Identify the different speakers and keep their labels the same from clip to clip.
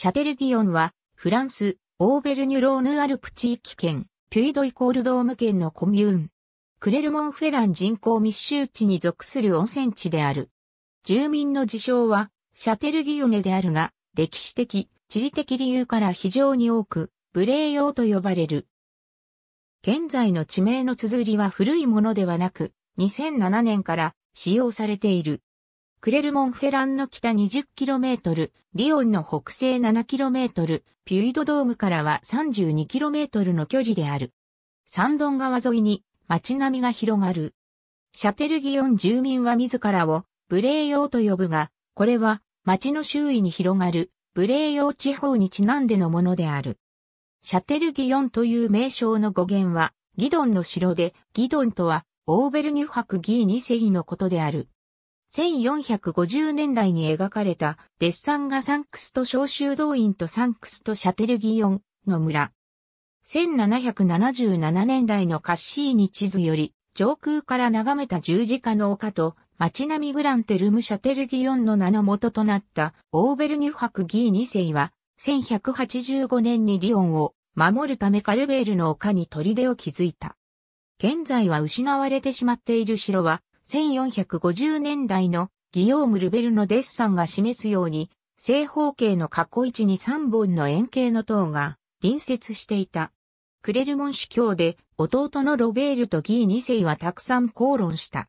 Speaker 1: シャテルギオンは、フランス、オーベルニュローヌアルプ地域圏、ピュイドイコールドーム圏のコミューン。クレルモンフェラン人口密集地に属する温泉地である。住民の自称は、シャテルギオネであるが、歴史的、地理的理由から非常に多く、無礼用と呼ばれる。現在の地名の綴りは古いものではなく、2007年から使用されている。クレルモンフェランの北 20km、リオンの北西 7km、ピュイドドームからは 32km の距離である。サンドン川沿いに街並みが広がる。シャテルギオン住民は自らをブレー用と呼ぶが、これは街の周囲に広がるブレー用地方にちなんでのものである。シャテルギオンという名称の語源はギドンの城で、ギドンとはオーベルニュ博ギー二世のことである。1450年代に描かれたデッサンがサンクスと小集動員とサンクスとシャテルギオンの村。1777年代のカッシーニ地図より上空から眺めた十字架の丘と街並みグランテルムシャテルギオンの名の元となったオーベルニュ博ギー2世は1185年にリオンを守るためカルベールの丘に砦を築いた。現在は失われてしまっている城は1450年代のギヨーム・ルベルのデッサンが示すように、正方形の過去位置に3本の円形の塔が隣接していた。クレルモン司教で弟のロベールとギー2世はたくさん口論した。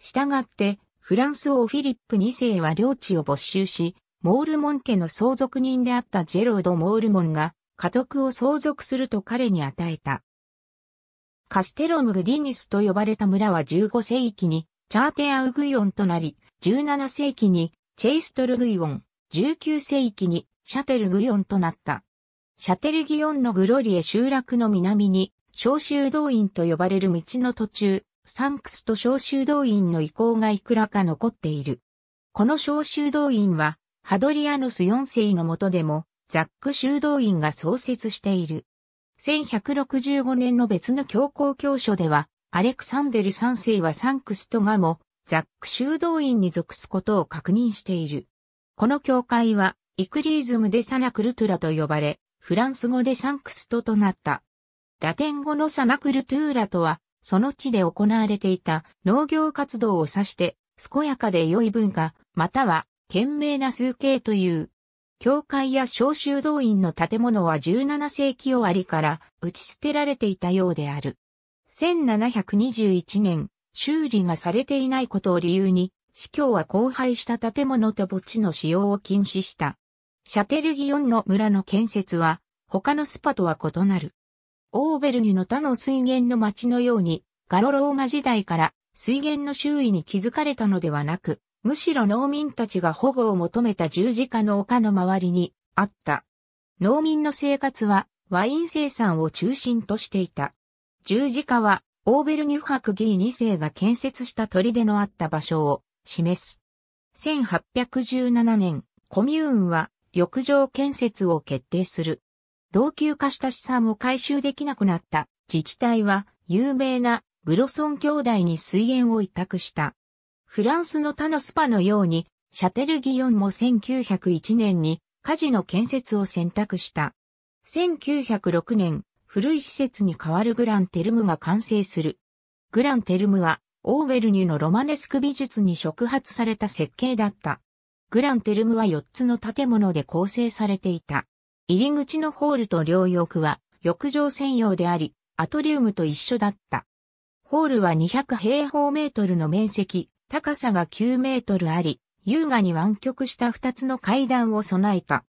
Speaker 1: したがって、フランス王フィリップ2世は領地を没収し、モールモン家の相続人であったジェロード・モールモンが家督を相続すると彼に与えた。カステロム・グディニスと呼ばれた村は15世紀にチャーテアウグイオンとなり、17世紀にチェイストルグイオン、19世紀にシャテルグイオンとなった。シャテルギオンのグロリエ集落の南に、召集動員と呼ばれる道の途中、サンクスと召集動員の遺構がいくらか残っている。この召集動員は、ハドリアノス4世の下でも、ザック修道院が創設している。1165年の別の教皇教書では、アレクサンデル3世はサンクストガもザック修道院に属すことを確認している。この教会はイクリーズムでサナクルトゥラと呼ばれ、フランス語でサンクストとなった。ラテン語のサナクルトゥーラとは、その地で行われていた農業活動を指して、健やかで良い文化、または、賢明な数形という。教会や小修道院の建物は17世紀終わりから打ち捨てられていたようである。1721年、修理がされていないことを理由に、司教は荒廃した建物と墓地の使用を禁止した。シャテルギオンの村の建設は、他のスパとは異なる。オーベルニュの他の水源の町のように、ガロローマ時代から水源の周囲に築かれたのではなく、むしろ農民たちが保護を求めた十字架の丘の周りにあった。農民の生活はワイン生産を中心としていた。十字架は、オーベルニュクギー2世が建設した砦のあった場所を示す。1817年、コミューンは浴場建設を決定する。老朽化した資産を回収できなくなった自治体は有名なブロソン兄弟に水源を委託した。フランスの他のスパのように、シャテルギヨンも1901年に火事の建設を選択した。1906年、古い施設に代わるグランテルムが完成する。グランテルムは、オーベルニュのロマネスク美術に触発された設計だった。グランテルムは4つの建物で構成されていた。入り口のホールと両翼は、浴場専用であり、アトリウムと一緒だった。ホールは200平方メートルの面積、高さが9メートルあり、優雅に湾曲した2つの階段を備えた。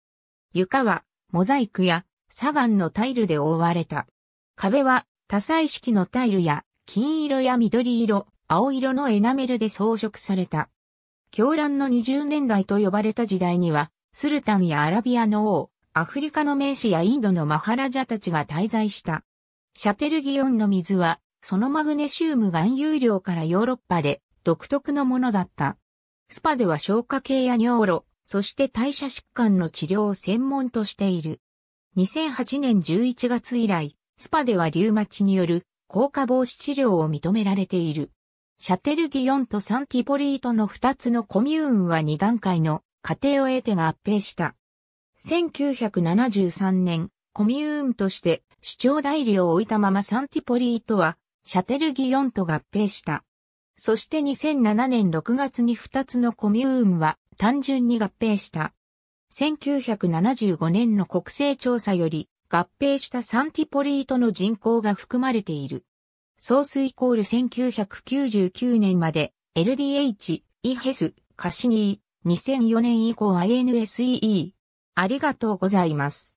Speaker 1: 床は、モザイクや砂岩のタイルで覆われた。壁は多彩式のタイルや金色や緑色、青色のエナメルで装飾された。狂乱の20年代と呼ばれた時代には、スルタンやアラビアの王、アフリカの名士やインドのマハラジャたちが滞在した。シャテルギオンの水は、そのマグネシウム含有量からヨーロッパで独特のものだった。スパでは消化系や尿路、そして代謝疾患の治療を専門としている。2008年11月以来、スパではリウマチによる効果防止治療を認められている。シャテルギ4とサンティポリートの2つのコミューンは2段階の過程を得てが合併した。1973年、コミューンとして主張代理を置いたままサンティポリートはシャテルギ4と合併した。そして2007年6月に2つのコミューンは単純に合併した。1975年の国勢調査より合併したサンティポリートの人口が含まれている。ソースイコール1999年まで LDH、イヘス、カシニー、2004年以降 INSEE。ありがとうございます。